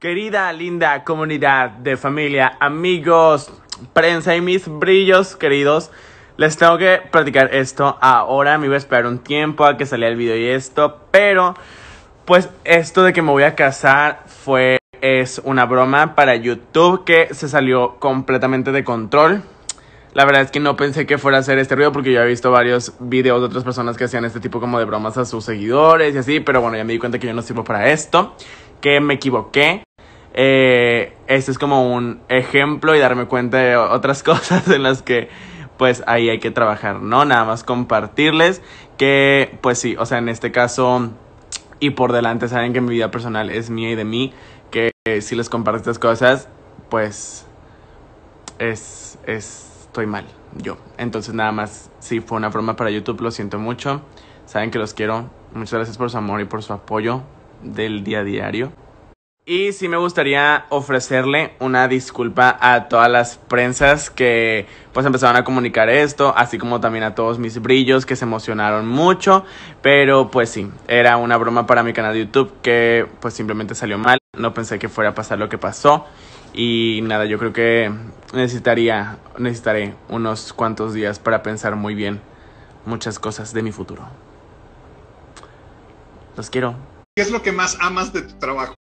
Querida, linda comunidad de familia, amigos, prensa y mis brillos queridos, les tengo que platicar esto ahora. Me iba a esperar un tiempo a que saliera el video y esto, pero pues esto de que me voy a casar fue es una broma para YouTube que se salió completamente de control. La verdad es que no pensé que fuera a hacer este ruido porque yo había visto varios videos de otras personas que hacían este tipo como de bromas a sus seguidores y así, pero bueno, ya me di cuenta que yo no sirvo para esto, que me equivoqué eh, este es como un ejemplo y darme cuenta de otras cosas en las que pues ahí hay que trabajar, ¿no? Nada más compartirles que pues sí, o sea, en este caso y por delante saben que mi vida personal es mía y de mí, que si les comparto estas cosas, pues es, es, estoy mal yo. Entonces nada más, si fue una broma para YouTube, lo siento mucho. Saben que los quiero. Muchas gracias por su amor y por su apoyo del día a diario. Y sí me gustaría ofrecerle una disculpa a todas las prensas que pues empezaron a comunicar esto, así como también a todos mis brillos que se emocionaron mucho, pero pues sí, era una broma para mi canal de YouTube que pues simplemente salió mal, no pensé que fuera a pasar lo que pasó y nada, yo creo que necesitaría, necesitaré unos cuantos días para pensar muy bien muchas cosas de mi futuro. Los quiero. ¿Qué es lo que más amas de tu trabajo?